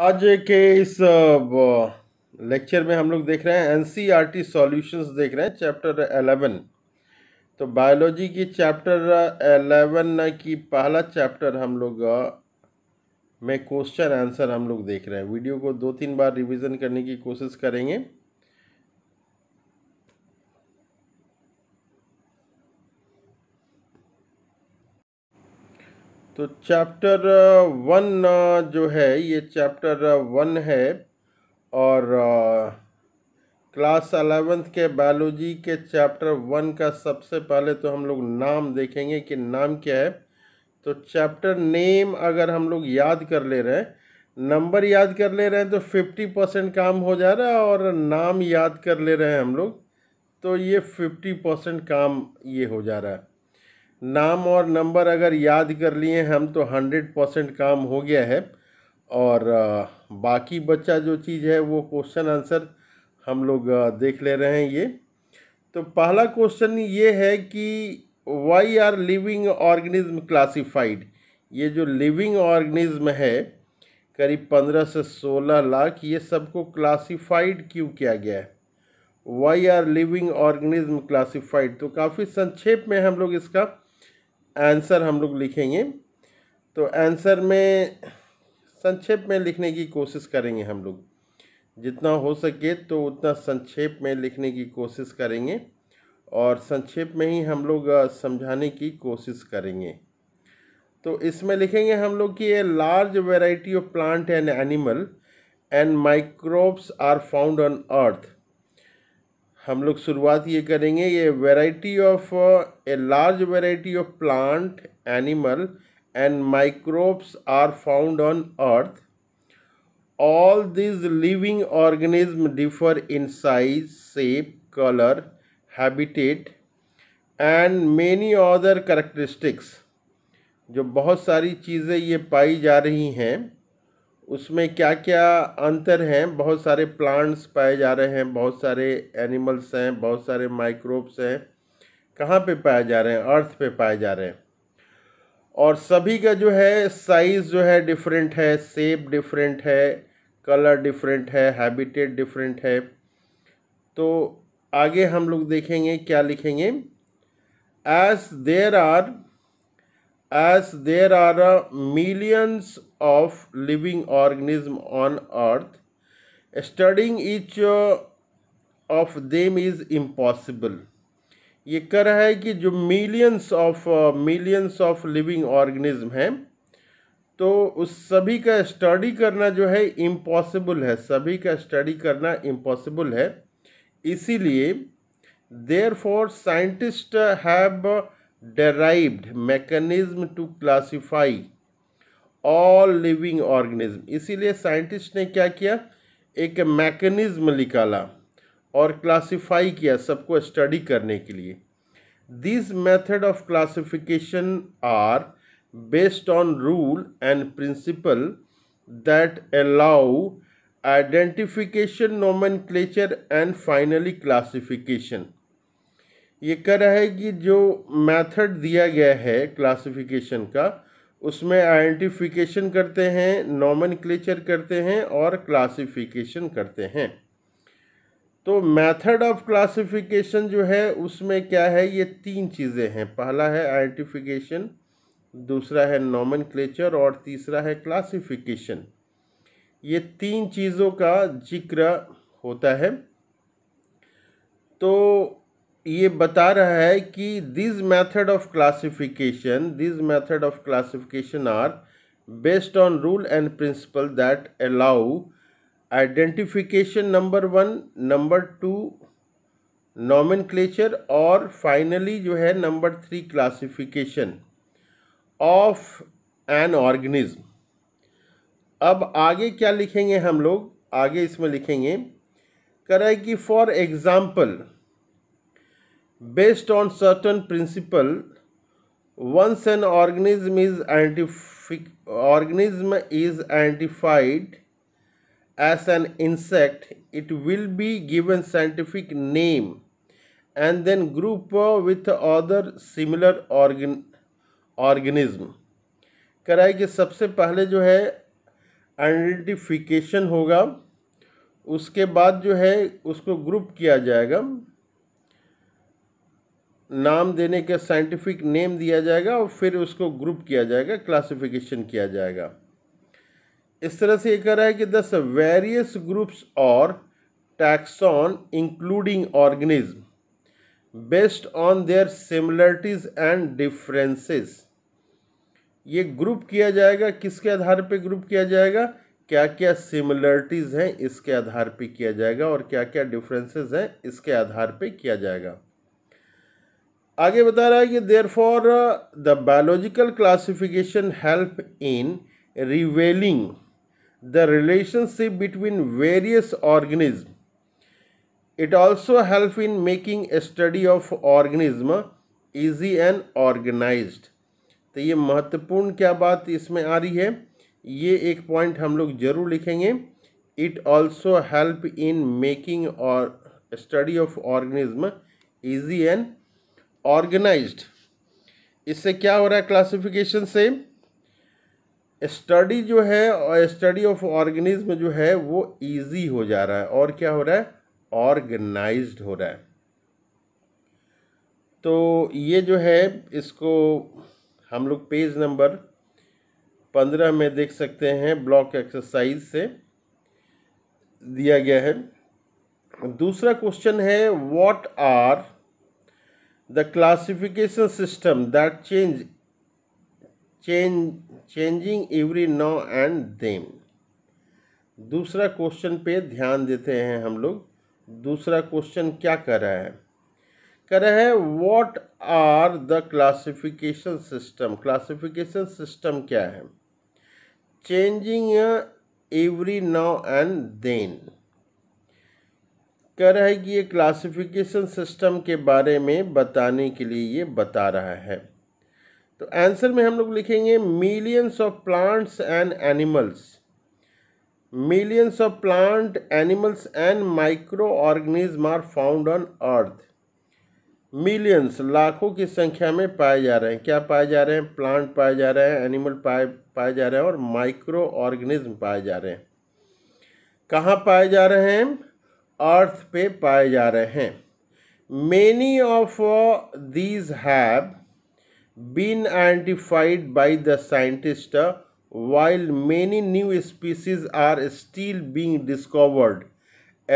आज के इस लेक्चर में हम लोग देख रहे हैं एनसीईआरटी सॉल्यूशंस e देख रहे हैं चैप्टर एलेवन तो बायोलॉजी की चैप्टर एलेवन की पहला चैप्टर हम लोग में क्वेश्चन आंसर हम लोग देख रहे हैं वीडियो को दो तीन बार रिवीजन करने की कोशिश करेंगे तो चैप्टर वन uh, uh, जो है ये चैप्टर वन uh, है और क्लास अलेवेंथ के बायोलॉजी के चैप्टर वन का सबसे पहले तो हम लोग नाम देखेंगे कि नाम क्या है तो चैप्टर नेम अगर हम लोग याद कर ले रहे हैं नंबर याद कर ले रहे हैं तो फिफ्टी परसेंट काम हो जा रहा है और नाम याद कर ले रहे हैं हम लोग तो ये फिफ्टी परसेंट काम ये हो जा रहा है नाम और नंबर अगर याद कर लिए हम तो हंड्रेड परसेंट काम हो गया है और बाकी बच्चा जो चीज़ है वो क्वेश्चन आंसर हम लोग देख ले रहे हैं ये तो पहला क्वेश्चन ये है कि why are living organism classified ये जो लिविंग ऑर्गेनिज्म है करीब पंद्रह से सोलह लाख ये सबको क्लासिफाइड क्यों किया गया है why are living organism classified तो काफ़ी संक्षेप में हम लोग इसका आंसर हम लोग लिखेंगे तो आंसर में संक्षेप में लिखने की कोशिश करेंगे हम लोग जितना हो सके तो उतना संक्षेप में लिखने की कोशिश करेंगे और संक्षेप में ही हम लोग समझाने की कोशिश करेंगे तो इसमें लिखेंगे हम लोग कि a large variety of plant and animal and microbes are found on earth हम लोग शुरुआत ये करेंगे ये variety of a large variety of plant animal and microbes are found on earth all this living organism differ in size shape colour habitat and many other characteristics जो बहुत सारी चीज़ें ये पाई जा रही हैं उसमें क्या क्या अंतर हैं बहुत सारे प्लांट्स पाए जा रहे हैं बहुत सारे एनिमल्स हैं बहुत सारे माइक्रोब्स हैं कहाँ पे पाए जा रहे हैं अर्थ पे पाए जा रहे हैं और सभी का जो है साइज़ जो है डिफरेंट है सेप डिफरेंट है कलर डिफरेंट है हैबिटेट डिफरेंट है तो आगे हम लोग देखेंगे क्या लिखेंगे as there are as there are uh, millions of living organisms on earth studying each uh, of them is impossible ये कह रहा है कि जो millions of millions of living organism हैं तो उस सभी का स्टडी करना जो है इम्पॉसिबल है सभी का स्टडी करना इम्पॉसिबल है इसीलिए therefore scientist have derived mechanism to classify all living organism इसीलिए साइंटिस्ट ने क्या किया एक मैकेनिज्म निकाला और क्लासिफाई किया सबको स्टडी करने के लिए this method of classification are based on rule and principle that allow identification नोमन एंड फाइनली क्लासिफिकेशन ये कह रहा है कि जो मेथड दिया गया है क्लासिफिकेशन का उसमें आइडेंटिफिकेशन करते हैं नॉमन करते हैं और क्लासिफिकेशन करते हैं तो मेथड ऑफ क्लासिफिकेशन जो है उसमें क्या है ये तीन चीज़ें हैं पहला है आइडेंटिफिकेशन दूसरा है नॉमन और तीसरा है क्लासिफिकेशन ये तीन चीज़ों का जिक्र होता है तो ये बता रहा है कि this method of classification this method of classification are based on rule and principle that allow identification number one number two नॉमिन और फाइनली जो है number three classification of an organism अब आगे क्या लिखेंगे हम लोग आगे इसमें लिखेंगे करें कि for example based on certain principle once an organism is identified organism is identified as an insect it will be given scientific name and then group with other similar organ organism कराए कि सबसे पहले जो है identification होगा उसके बाद जो है उसको ग्रुप किया जाएगा नाम देने का साइंटिफिक नेम दिया जाएगा और फिर उसको ग्रुप किया जाएगा क्लासिफिकेशन किया जाएगा इस तरह से ये कह रहा है कि दस वेरियस ग्रुप्स और taxon including organism based on their similarities and differences ये ग्रुप किया जाएगा किसके आधार पे ग्रुप किया जाएगा क्या क्या सिमिलरिटीज़ हैं इसके आधार पे किया जाएगा और क्या क्या डिफरेंसेस हैं इसके आधार पे किया जाएगा आगे बता रहा है कि therefore the biological classification help in revealing the relationship between various organism it also help in making study of organism easy and organise तो ये महत्वपूर्ण क्या बात इसमें आ रही है ये एक पॉइंट हम लोग जरूर लिखेंगे it also help in making और study of organism easy and organised इससे क्या हो रहा है क्लासिफिकेशन से स्टडी जो है और स्टडी ऑफ ऑर्गेनिज्म जो है वो इजी हो जा रहा है और क्या हो रहा है ऑर्गेनाइज्ड हो रहा है तो ये जो है इसको हम लोग पेज नंबर पंद्रह में देख सकते हैं ब्लॉक एक्सरसाइज से दिया गया है दूसरा क्वेश्चन है what are the classification system that change change changing every now and then दूसरा क्वेश्चन पे ध्यान देते हैं हम लोग दूसरा क्वेश्चन क्या कर रहा है कर रहा है what are the classification system classification system क्या है changing every now and then कह रहा है कि ये क्लासिफिकेशन सिस्टम के बारे में बताने के लिए ये बता रहा है तो आंसर में हम लोग लिखेंगे millions of plants and animals millions of plant animals and micro organism are found on earth millions लाखों की संख्या में पाए जा रहे हैं क्या पाए जा रहे हैं प्लांट पाए जा रहे हैं एनिमल पाए पाए जा रहे हैं और माइक्रो ऑर्गेनिज्म पाए जा रहे हैं कहाँ पाए जा रहे हैं अर्थ पे पाए जा रहे हैं many of these have been identified by the scientist while many new species are still being discovered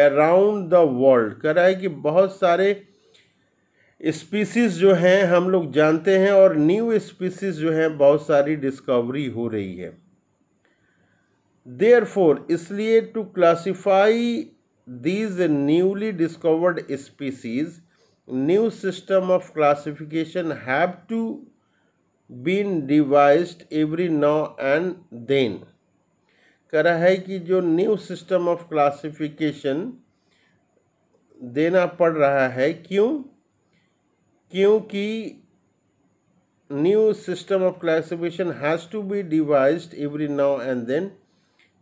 around the world कह रहा है कि बहुत सारे स्पीसीज जो हैं हम लोग जानते हैं और न्यू स्पीसीज जो हैं बहुत सारी डिस्कवरी हो रही है देयर फोर इसलिए to classify these newly discovered species new system of classification have to been devised every now and then कह रहा है कि जो न्यू सिस्टम ऑफ क्लासिफिकेशन देना पड़ रहा है क्यों क्योंकि new system of classification has to be devised every now and then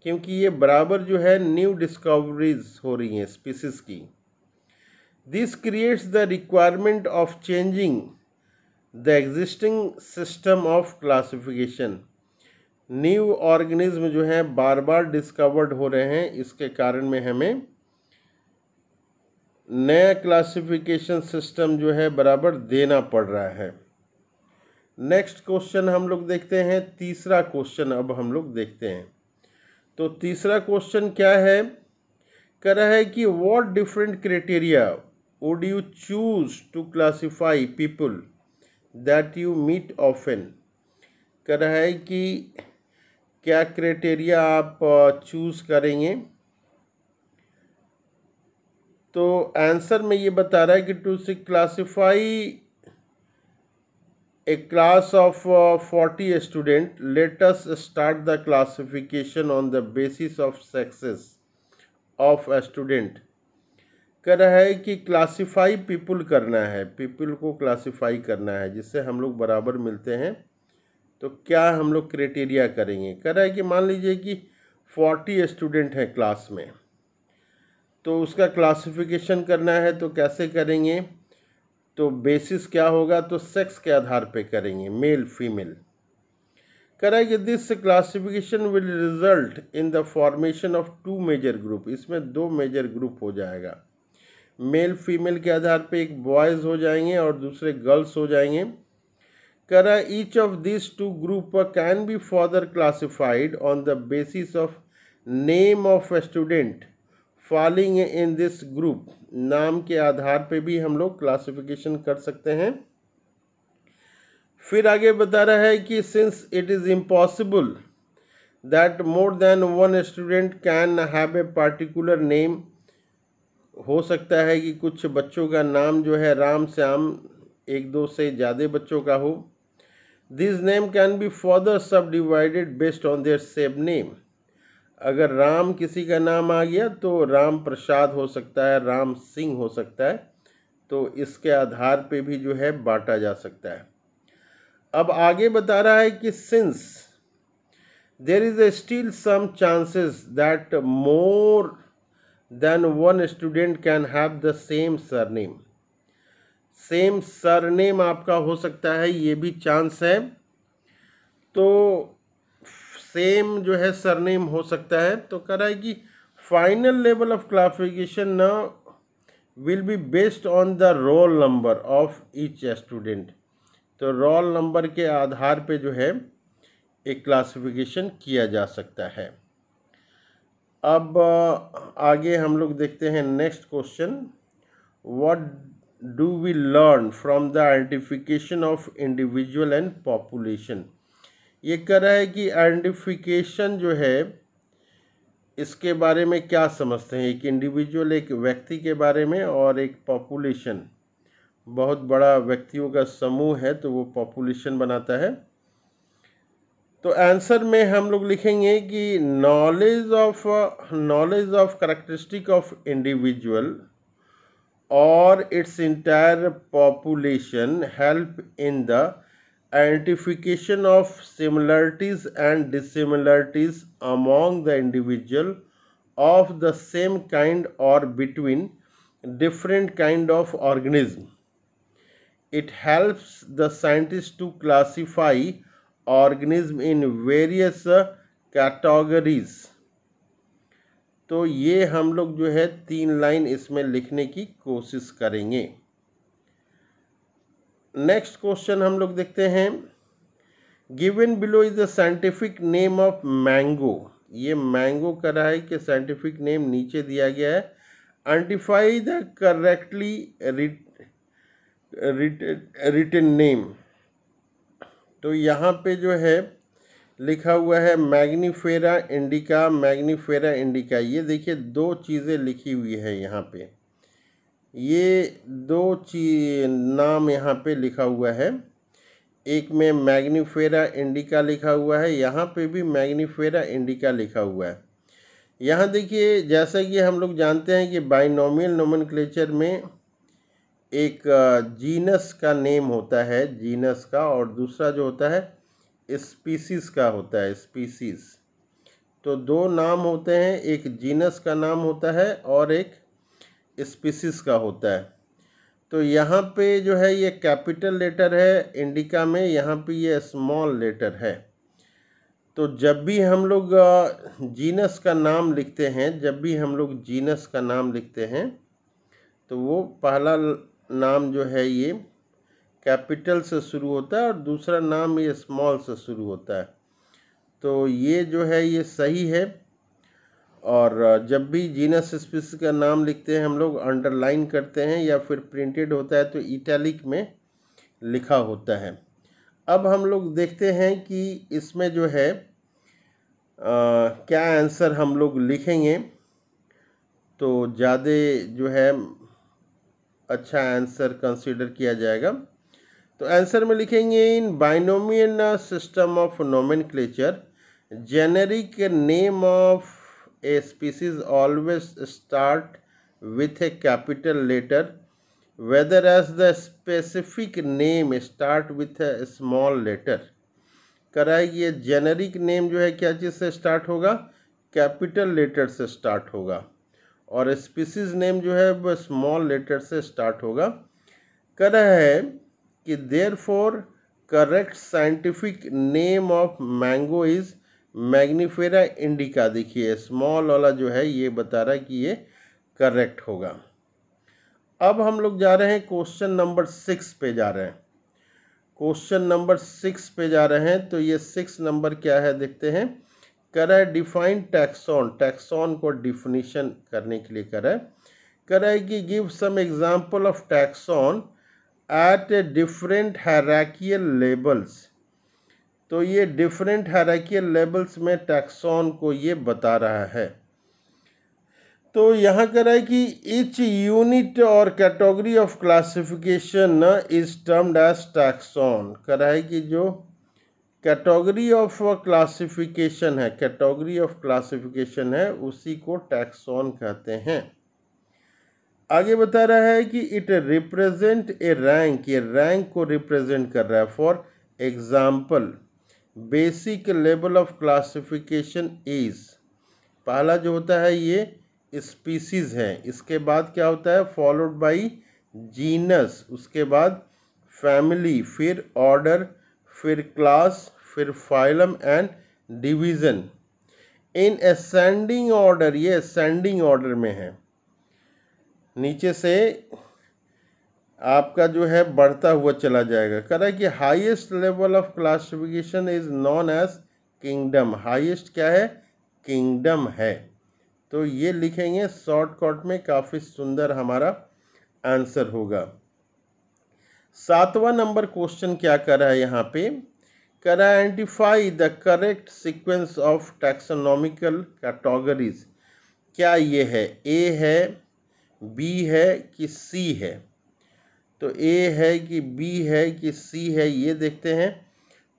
क्योंकि ये बराबर जो है न्यू डिस्कवरीज हो रही हैं स्पीसीज की this creates the requirement of changing the existing system of classification new organism जो है बार बार डिस्कवर्ड हो रहे हैं इसके कारण में हमें नया क्लासिफिकेशन सिस्टम जो है बराबर देना पड़ रहा है नेक्स्ट क्वेश्चन हम लोग देखते हैं तीसरा क्वेश्चन अब हम लोग देखते हैं तो तीसरा क्वेश्चन क्या है कह रहा है कि what different criteria would you choose to classify people that you meet often कह रहा है कि क्या क्राइटेरिया आप चूज़ करेंगे तो आंसर में ये बता रहा है कि टू से classify a class of uh, 40 student let us start the classification on the basis of sexes of a student कह रहा है कि क्लासीफाई पीपल करना है पीपल को क्लासीफाई करना है जिससे हम लोग बराबर मिलते हैं तो क्या हम लोग क्राइटेरिया करेंगे कह रहा है कि मान लीजिए कि फोर्टी स्टूडेंट हैं क्लास में तो उसका क्लासिफिकेशन करना है तो कैसे करेंगे तो बेसिस क्या होगा तो सेक्स के आधार पे करेंगे मेल फीमेल करेंगे this classification will result in the formation of two major group इसमें दो मेजर ग्रुप हो जाएगा मेल फीमेल के आधार पे एक बॉयज़ हो जाएंगे और दूसरे गर्ल्स हो जाएंगे करा each of this two group can be further classified on the basis of name of student falling in this group नाम के आधार पे भी हम लोग क्लासिफिकेशन कर सकते हैं फिर आगे बता रहा है कि since it is impossible that more than one student can have a particular name हो सकता है कि कुछ बच्चों का नाम जो है राम श्याम एक दो से ज़्यादा बच्चों का हो this name can be further sub divided based on their surname अगर राम किसी का नाम आ गया तो राम प्रसाद हो सकता है राम सिंह हो सकता है तो इसके आधार पे भी जो है बांटा जा सकता है अब आगे बता रहा है कि since there is a still some chances that more than one student can have the same surname same surname आपका हो सकता है ये भी चांस है तो सेम जो है सरनेम हो सकता है तो कह रहा है कि फाइनल लेवल ऑफ क्लासिफिकेशन न will be based on the roll number of each student तो रोल नंबर के आधार पे जो है एक क्लासिफिकेशन किया जा सकता है अब आगे हम लोग देखते हैं next question what do we learn from the identification of individual and population ये कह रहा है कि आइडेंटिफिकेशन जो है इसके बारे में क्या समझते हैं एक इंडिविजुअल एक व्यक्ति के बारे में और एक पॉपुलेशन बहुत बड़ा व्यक्तियों का समूह है तो वो पॉपुलेशन बनाता है तो आंसर में हम लोग लिखेंगे कि knowledge of knowledge of characteristic of individual और its entire population help in the identification of similarities and dissimilarities among the individual of the same kind or between different kind of organism. It helps the scientist to classify organism in various uh, categories. तो ये हम लोग जो है तीन line इसमें लिखने की कोशिश करेंगे नेक्स्ट क्वेश्चन हम लोग देखते हैं given below is the scientific name of mango ये मैंगो का रहा है कि साइंटिफिक नेम नीचे दिया गया है identify the correctly written name तो यहाँ पे जो है लिखा हुआ है मैग्नीफेरा इंडिका मैग्नीफेरा इंडिका ये देखिए दो चीज़ें लिखी हुई है यहाँ पे ये दो ची नाम यहाँ पे लिखा हुआ है एक में मैग्नीफेरा इंडिका लिखा हुआ है यहाँ पे भी मैग्नीफेरा इंडिका लिखा हुआ है यहाँ देखिए जैसा कि हम लोग जानते हैं कि बाइनोमियल नोमन में एक जीनस का नेम होता है जीनस का और दूसरा जो होता है स्पीसीज का होता है स्पीसीज तो दो नाम होते हैं एक जीनस का नाम होता है और एक स्पीसीस का होता है तो यहाँ पे जो है ये कैपिटल लेटर है इंडिका में यहाँ पे ये स्मॉल लेटर है तो जब भी हम लोग जीनस का नाम लिखते हैं जब भी हम लोग जीनस का नाम लिखते हैं तो वो पहला नाम जो है ये कैपिटल से शुरू होता है और दूसरा नाम ये स्मॉल से शुरू होता है तो ये जो है ये सही है और जब भी जीनस स्पीसीज का नाम लिखते हैं हम लोग अंडरलाइन करते हैं या फिर प्रिंटेड होता है तो इटैलिक में लिखा होता है अब हम लोग देखते हैं कि इसमें जो है आ, क्या आंसर हम लोग लिखेंगे तो ज़्यादा जो है अच्छा आंसर कंसीडर किया जाएगा तो आंसर में लिखेंगे in binomial system of nomen generic name of a species always start with a capital letter whereas the specific name start with a small letter कराए ये जेनरिक नेम जो है क्या चीज़ से स्टार्ट होगा कैपिटल लेटर से start होगा और स्पीसीज नेम जो है वो स्मॉल लेटर से स्टार्ट होगा करा है कि therefore correct scientific name of mango is mangifera indica देखिए स्मॉल वाला जो है ये बता रहा है कि ये करेक्ट होगा अब हम लोग जा रहे हैं क्वेश्चन नंबर सिक्स पे जा रहे हैं क्वेश्चन नंबर सिक्स पे जा रहे हैं तो ये सिक्स नंबर क्या है देखते हैं कर है डिफाइन टैक्सॉन टैक्सॉन को डिफिनीशन करने के लिए कर है कर कि give some example of taxon at different hierarchical labels तो ये डिफरेंट हैराकियल लेवल्स में टैक्सॉन को ये बता रहा है तो यहाँ कह रहा है कि इच यूनिट और category of classification is termed as taxon कह रहा है कि जो कैटेगरी ऑफ क्लासिफिकेशन है कैटेगरी ऑफ क्लासिफिकेशन है उसी को टैक्सॉन कहते हैं आगे बता रहा है कि इट रिप्रेजेंट ए रैंक ये रैंक को रिप्रेजेंट कर रहा है for example basic level of classification is पहला जो होता है ये स्पीसीज है इसके बाद क्या होता है फॉलोड बाई जीनस उसके बाद फैमिली फिर ऑर्डर फिर क्लास फिर phylum and division in ascending order ये असेंडिंग ऑर्डर में है नीचे से आपका जो है बढ़ता हुआ चला जाएगा कह रहा है कि highest level of classification is known as kingdom highest क्या है किंगडम है तो ये लिखेंगे शॉर्टकट में काफ़ी सुंदर हमारा आंसर होगा सातवां नंबर क्वेश्चन क्या कर रहा है यहाँ पे कर identify the correct sequence of taxonomical categories क्या ये है ए है बी है कि सी है तो ए है कि बी है कि सी है ये देखते हैं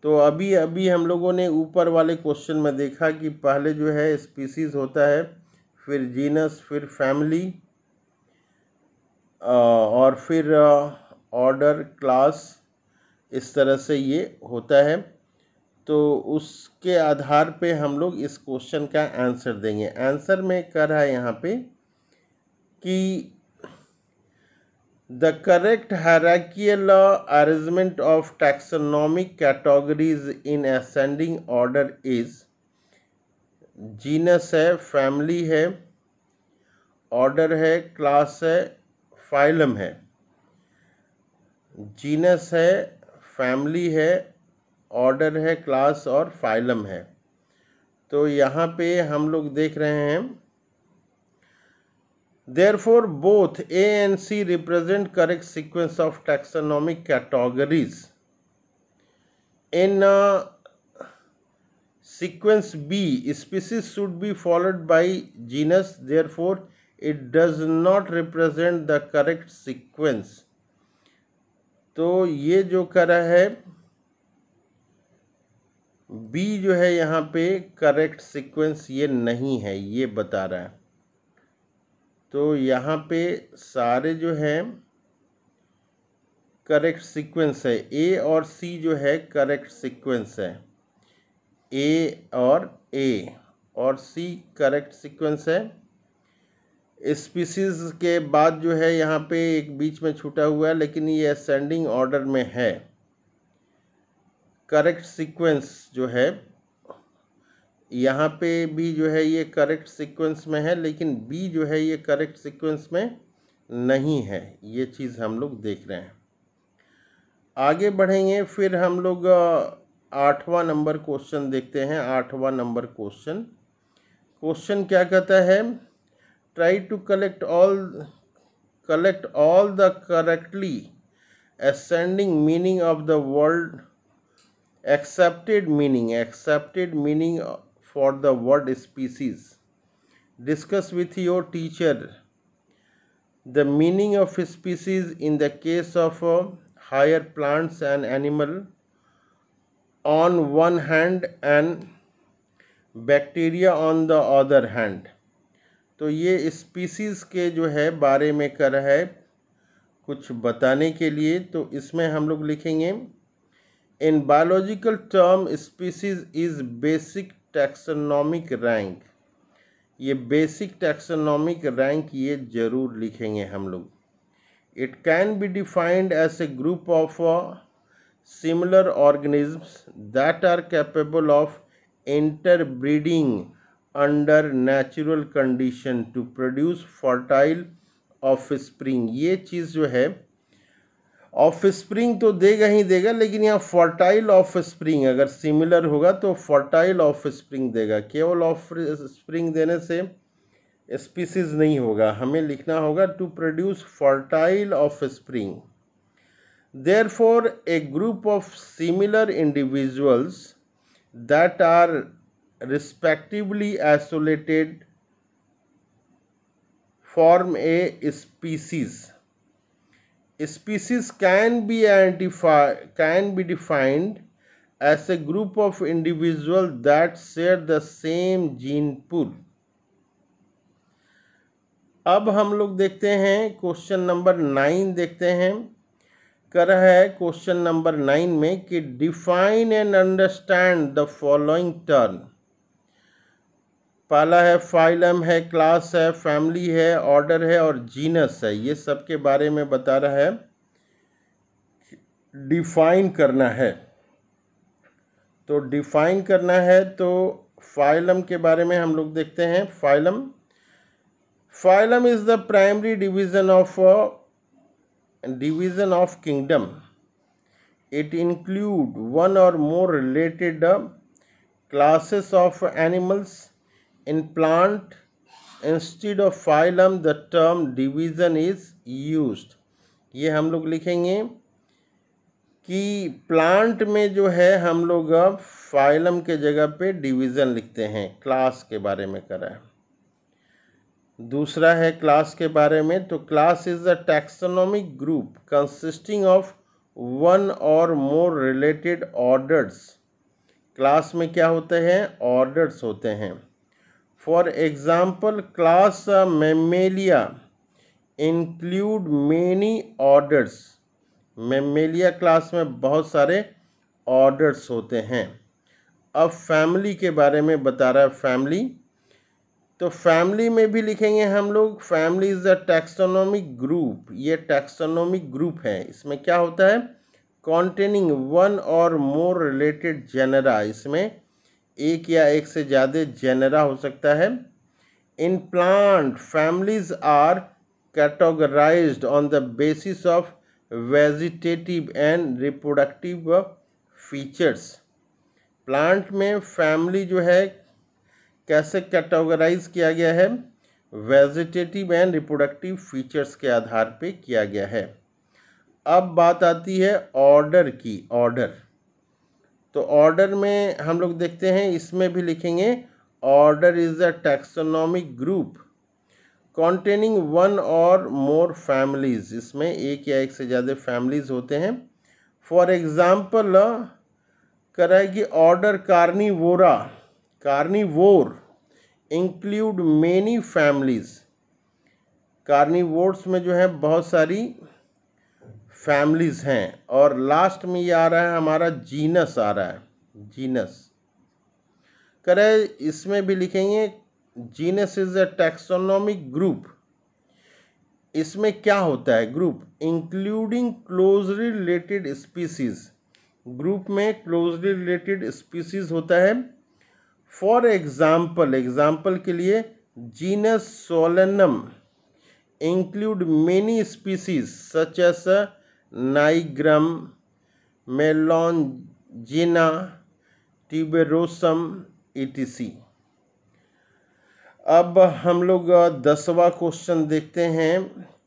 तो अभी अभी हम लोगों ने ऊपर वाले क्वेश्चन में देखा कि पहले जो है स्पीसीज होता है फिर जीनस फिर फैमिली और फिर ऑर्डर क्लास इस तरह से ये होता है तो उसके आधार पे हम लोग इस क्वेश्चन का आंसर देंगे आंसर में कर रहा है यहाँ पे कि The correct hierarchical arrangement of taxonomic categories in ascending order is genus है फैमिली है ऑर्डर है क्लास है फाइलम है जीनस है फैमिली है ऑर्डर है क्लास और फाइलम है तो यहाँ पे हम लोग देख रहे हैं Therefore, both A and C represent correct sequence of taxonomic categories. In uh, sequence B, species should be followed by genus. Therefore, it does not represent the correct sequence. तो ये जो करा है बी जो है यहाँ पे करेक्ट सीक्वेंस ये नहीं है ये बता रहा है तो यहाँ पे सारे जो हैं करेक्ट सीक्वेंस है ए और सी जो है करेक्ट सीक्वेंस है ए और ए और सी करेक्ट सीक्वेंस है स्पीसीज के बाद जो है यहाँ पे एक बीच में छूटा हुआ है लेकिन ये असेंडिंग ऑर्डर में है करेक्ट सीक्वेंस जो है यहाँ पे भी जो है ये करेक्ट सीक्वेंस में है लेकिन बी जो है ये करेक्ट सीक्वेंस में नहीं है ये चीज़ हम लोग देख रहे हैं आगे बढ़ेंगे फिर हम लोग आठवां नंबर क्वेश्चन देखते हैं आठवां नंबर क्वेश्चन क्वेश्चन क्या कहता है try to collect all collect all the correctly ascending meaning of the world accepted meaning accepted meaning for the word species. Discuss with your teacher the meaning of species in the case of uh, higher plants and animal on one hand and bacteria on the other hand तो ये species के जो है बारे में कर है कुछ बताने के लिए तो इसमें हम लोग लिखेंगे in biological term species is basic taxonomic rank ये बेसिक टैक्सोनॉमिक रैंक ये जरूर लिखेंगे हम लोग it can be defined as a group of similar organism that are capable of interbreeding under natural condition to produce fertile offspring ये चीज़ जो है ऑफ स्प्रिंग तो देगा ही देगा लेकिन यहाँ फर्टाइल ऑफ स्प्रिंग अगर सिमिलर होगा तो फर्टाइल ऑफ स्प्रिंग देगा केवल ऑफ स्प्रिंग देने से स्पीसीज नहीं होगा हमें लिखना होगा to produce fertile offspring therefore a group of similar individuals that are respectively isolated form a species species can be identify can be defined as a group of individual that share the same gene pool अब हम लोग देखते हैं question number nine देखते हैं कर रहा है क्वेश्चन नंबर नाइन में कि define and understand the following term पहला है फाइलम है क्लास है फैमिली है ऑर्डर है और जीनस है ये सब के बारे में बता रहा है डिफाइन करना है तो डिफाइन करना है तो फाइलम के बारे में हम लोग देखते हैं phylum phylum is the primary division of division of kingdom it include one or more related classes of animals In plant, instead of phylum, the term division is used. ये हम लोग लिखेंगे कि प्लांट में जो है हम लोग अब फाइलम के जगह पे डिवीज़न लिखते हैं क्लास के बारे में करें दूसरा है क्लास के बारे में तो class is a taxonomic group consisting of one or more related orders class में क्या होते हैं ऑर्डर्स होते हैं for example class mammalia include many orders mammalia class में बहुत सारे ऑर्डर्स होते हैं अब फैमिली के बारे में बता रहा है फैमिली तो फैमिली में भी लिखेंगे हम लोग family is the taxonomic group ये टैक्सोनॉमिक ग्रुप है इसमें क्या होता है containing one or more related genera इसमें एक या एक से ज़्यादा जेनरा हो सकता है in plant families are categorise on the basis of vegetative and reproductive features plant में फैमिली जो है कैसे कैटोगराइज किया गया है वेजिटेटिव एंड रिप्रोडक्टिव फीचर्स के आधार पे किया गया है अब बात आती है ऑर्डर की ऑर्डर तो ऑर्डर में हम लोग देखते हैं इसमें भी लिखेंगे order is a taxonomic group containing one or more families इसमें एक या एक से ज़्यादा फैमिलीज़ होते हैं फॉर एग्ज़ाम्पल कराएगी है कि order carnivora carnivore include many families carnivores में जो है बहुत सारी फैमिलीज़ हैं और लास्ट में ये आ रहा है हमारा जीनस आ रहा है जीनस करे इसमें भी लिखेंगे genus is a taxonomic group इसमें क्या होता है group including closely related species group में क्लोजली रिलेटेड स्पीसीज़ होता है फॉर एग्ज़ाम्पल एग्ज़ाम्पल के लिए genus Solanum include many species such S nigrum melongena tuberosum etc अब हम लोग दसवा क्वेश्चन देखते हैं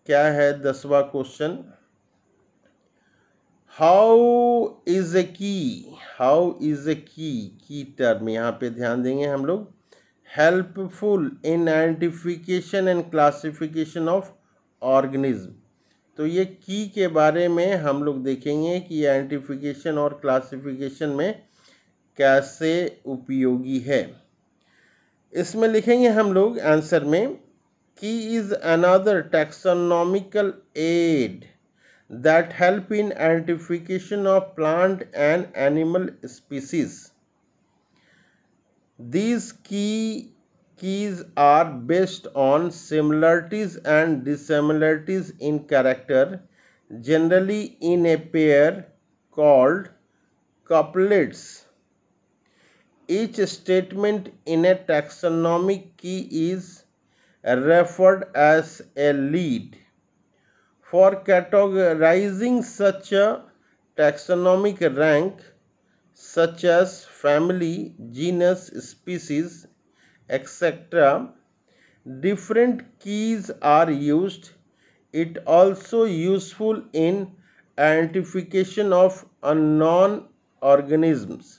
क्या है दसवा क्वेश्चन हाउ इज ए की हाउ इज ए की की टर्म यहाँ पे ध्यान देंगे हम लोग helpful in identification and classification of organism तो ये की के बारे में हम लोग देखेंगे कि आइडेंटिफिकेशन और क्लासिफिकेशन में कैसे उपयोगी है इसमें लिखेंगे हम लोग आंसर में key is another taxonomical aid that help in identification of plant and animal species these key keys are based on similarities and dissimilarities in character generally in a pair called couplets. Each statement in a taxonomic key is referred as a lead. For categorizing such a taxonomic rank such as family, genus, species, etcetera different keys are use it also useful in identification of known organisms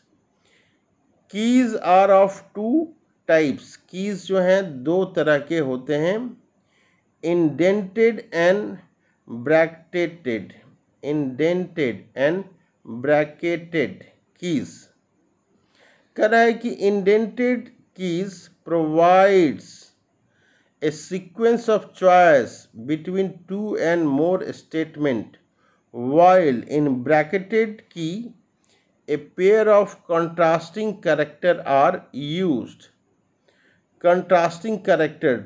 keys are of two types keys जो हैं दो तरह के होते हैं indented and bracketed indented and bracketed keys कह रहा है कि indented keys provides a sequence of choice between two and more statement while in bracketed key a pair of contrasting character are used contrasting character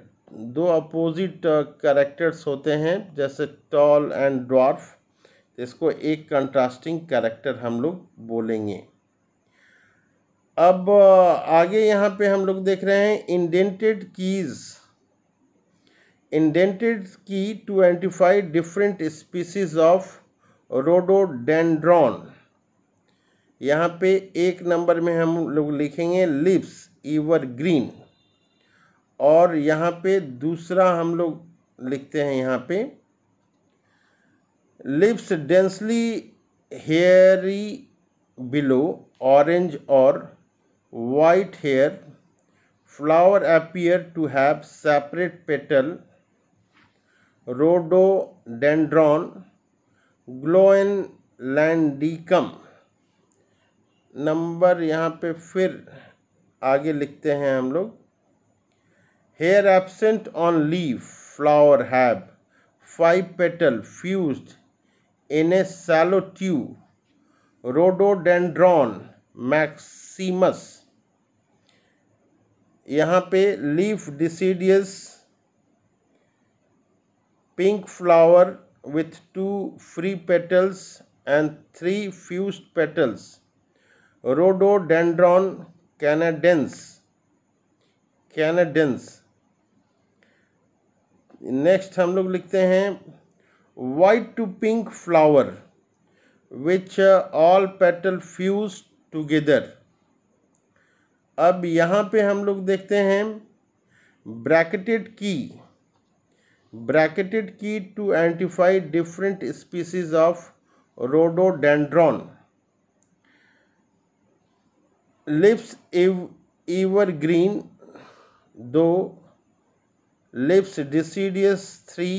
दो opposite characters होते हैं जैसे tall and dwarf इसको एक कंट्रास्टिंग कैरेक्टर हम लोग बोलेंगे अब आगे यहाँ पे हम लोग देख रहे हैं indented keys indented key to identify different species of rhododendron यहाँ पे एक नंबर में हम लोग लिखेंगे लिप्स ईवर ग्रीन और यहाँ पे दूसरा हम लोग लिखते हैं यहाँ पे leaves densely hairy below orange or white hair flower appear to have separate petal rhododendron glowenlandicum number यहाँ पे फिर hair absent on leaf flower have five petal fused in a shallow tube rhododendron maximus यहाँ पे leaf deciduous pink flower with two free petals and three fuse petals rhododendron canadense canadense next हम लोग लिखते हैं white to pink flower which all petal fuse together अब यहाँ पे हम लोग देखते हैं bracketed key bracketed key to identify different species of rhododendron leaves evergreen दो leaves deciduous three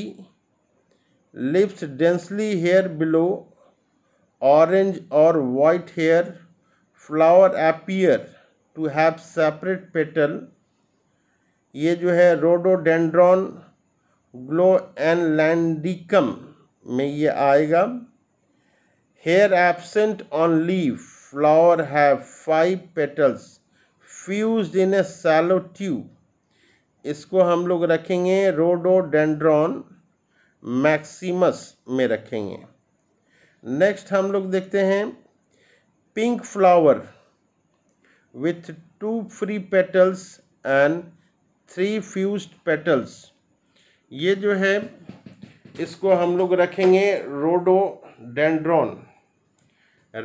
leaves densely hair below orange or white hair flower appear to have separate petal ये जो है रोडोडेंड्रॉन ग्लो एंड लैंडिकम में ये आएगा hair absent on leave flower have five petals fuse in a shallow tube इसको हम लोग रखेंगे रोडोडेंड्रॉन मैक्सिमस में रखेंगे नेक्स्ट हम लोग देखते हैं pink flower with two free petals and three fused petals ये जो है इसको हम लोग रखेंगे रोडो रोडोडेंड्रॉन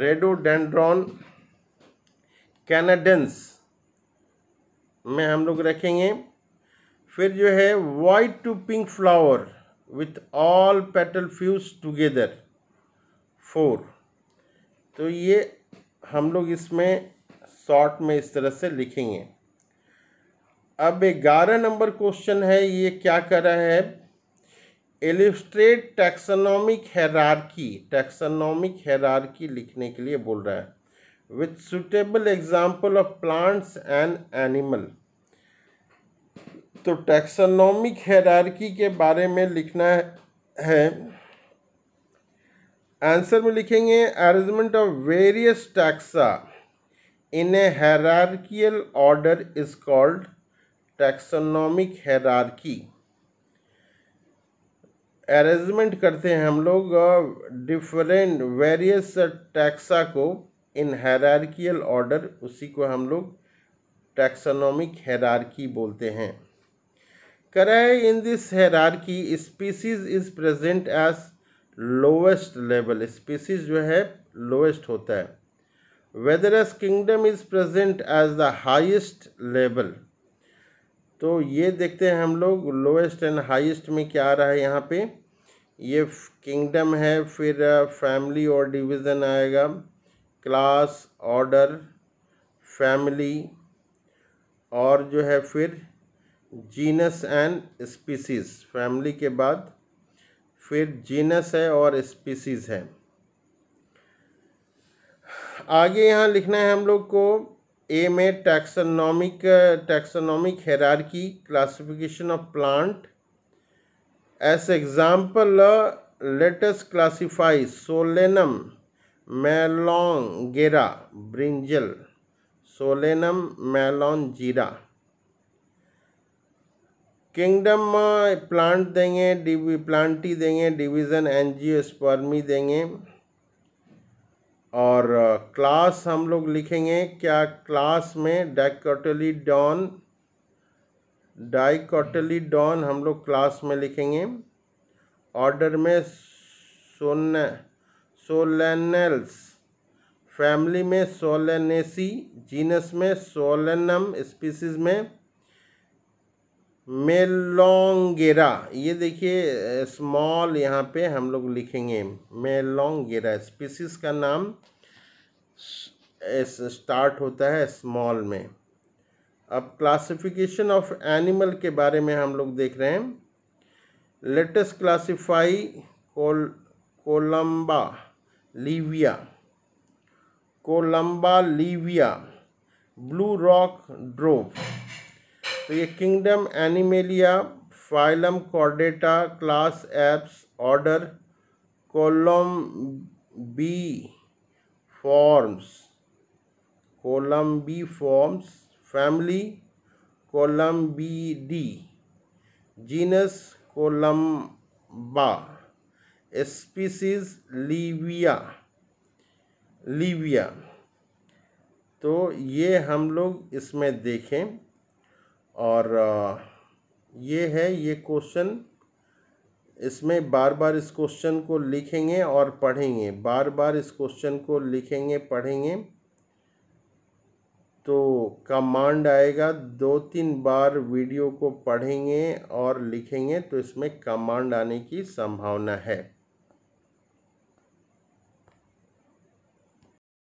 रेडोडेंड्रॉन कैनाडेंस में हम लोग रखेंगे फिर जो है white to pink flower with all petal fuse together four तो ये हम लोग इसमें शॉर्ट में इस तरह से लिखेंगे अब ग्यारह नंबर क्वेश्चन है ये क्या कर रहा है illustrate taxonomic hierarchy taxonomic hierarchy लिखने के लिए बोल रहा है with suitable example of plants and animal तो टैक्सोनॉमिक हैरारकी के बारे में लिखना है आंसर में लिखेंगे arrangement of various taxa in a hierarchical order is called taxonomic hierarchy arrangement करते हैं हम लोग डिफरेंट वेरियस टैक्सा को इन हैरार्कियल ऑर्डर उसी को हम लोग टैक्सोनॉमिक हैरार्की बोलते हैं कराए है in this hierarchy species is present as lowest level species जो है लोवेस्ट होता है whereas kingdom is present as the highest level तो ये देखते हैं हम लोग लोएस्ट एंड हाइस्ट में क्या आ रहा है यहाँ पे ये किंगडम है फिर फैमिली और डिवीज़न आएगा क्लास ऑर्डर फैमिली और जो है फिर जीनस एंड स्पीसीज फैमिली के बाद फिर जीनस है और स्पीसीज़ है आगे यहाँ लिखना है हम लोग को ए में taxonomic taxonomic hierarchy classification of plant as example let us classify solanum melongena brinjal solanum melongena kingdom plant देंगे डिवी प्लांटी देंगे डिवीज़न एनजियोस्पर्मी देंगे और क्लास हम लोग लिखेंगे क्या क्लास में डॉन डाइकॉटली डॉन हम लोग क्लास में लिखेंगे ऑर्डर में सोने सोलेनल्स फैमिली में सोलेनेसी जीनस में सोलेनम स्पीसीज में मेलोंगेरा ये देखिए स्मॉल यहाँ पे हम लोग लिखेंगे मेलोंगेरा स्पीसीज का नाम स्टार्ट होता है स्मॉल में अब क्लासिफिकेशन ऑफ एनिमल के बारे में हम लोग देख रहे हैं लेटेस्ट क्लासिफाई कोल columba livia columba livia blue rock dove तो ये kingdom animalia phylum chordata class aves order columbiformes columbiformes family columbidae genus columba species livia livia तो ये हम लोग इसमें देखें और ये है ये क्वेश्चन इसमें बार बार इस क्वेश्चन को लिखेंगे और पढ़ेंगे बार बार इस क्वेश्चन को लिखेंगे पढ़ेंगे तो कमांड आएगा दो तीन बार वीडियो को पढ़ेंगे और लिखेंगे तो इसमें कमांड आने की संभावना है